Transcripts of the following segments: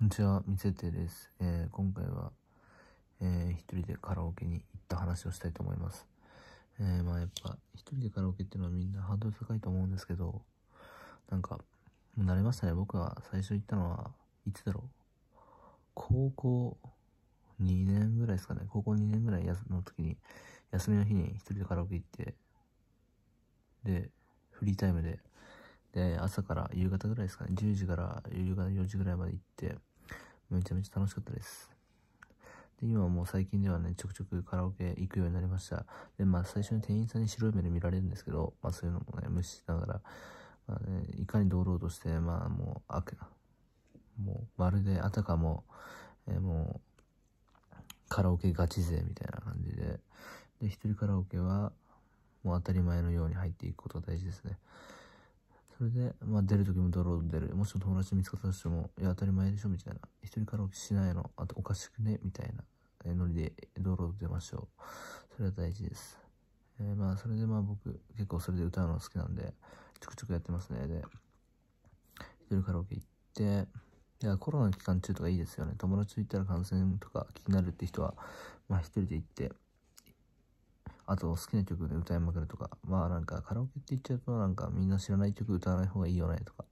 こんにちは、みせてです。えー、今回は、えー、一人でカラオケに行った話をしたいと思います。えー、まあやっぱ、一人でカラオケっていうのはみんなハードル高いと思うんですけど、なんか、もう慣れましたね。僕は最初行ったのは、いつだろう。高校2年ぐらいですかね。高校2年ぐらいの時に、休みの日に一人でカラオケ行って、で、フリータイムで、で、朝から夕方ぐらいですかね。10時から夕方4時ぐらいまで行って、めちゃめちゃ楽しかったです。で、今はもう最近ではね、ちょくちょくカラオケ行くようになりました。で、まあ最初に店員さんに白い目で見られるんですけど、まあそういうのもね、無視しながら、まあね、いかに堂々として、まあもう、あな。もうまるであたかも、えー、もう、カラオケガチ勢みたいな感じで、で、一人カラオケは、もう当たり前のように入っていくことが大事ですね。それで、まあ出る時もドロー出る。もしも友達見つかったとしても、いや当たり前でしょみたいな。一人カラオケしないの。あとおかしくねみたいな。えー、ノリでドロー出ましょう。それは大事です。えー、まあそれでまあ僕、結構それで歌うの好きなんで、ちょくちょくやってますね。で、一人カラオケ行って、いや、コロナの期間中とかいいですよね。友達と行ったら感染とか気になるって人は、まあ一人で行って、あと好きな曲で歌いまくるとか、まあなんかカラオケって言っちゃうとなんかみんな知らない曲歌わない方がいいよねとか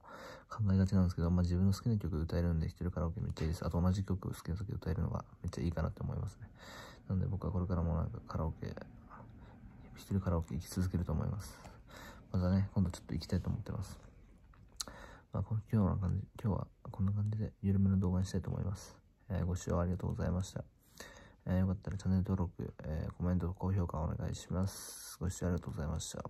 考えがちなんですけど、まあ自分の好きな曲歌えるんで一人カラオケめっちゃいいです。あと同じ曲好きな時歌えるのがめっちゃいいかなって思いますね。なんで僕はこれからもなんかカラオケ、一人カラオケ行き続けると思います。またね、今度ちょっと行きたいと思ってます。まあ、今日は感じ今日はこんな感じで緩めの動画にしたいと思います。えー、ご視聴ありがとうございました。えー、よかったらチャンネル登録、えー、コメント、高評価お願いします。ご視聴ありがとうございました。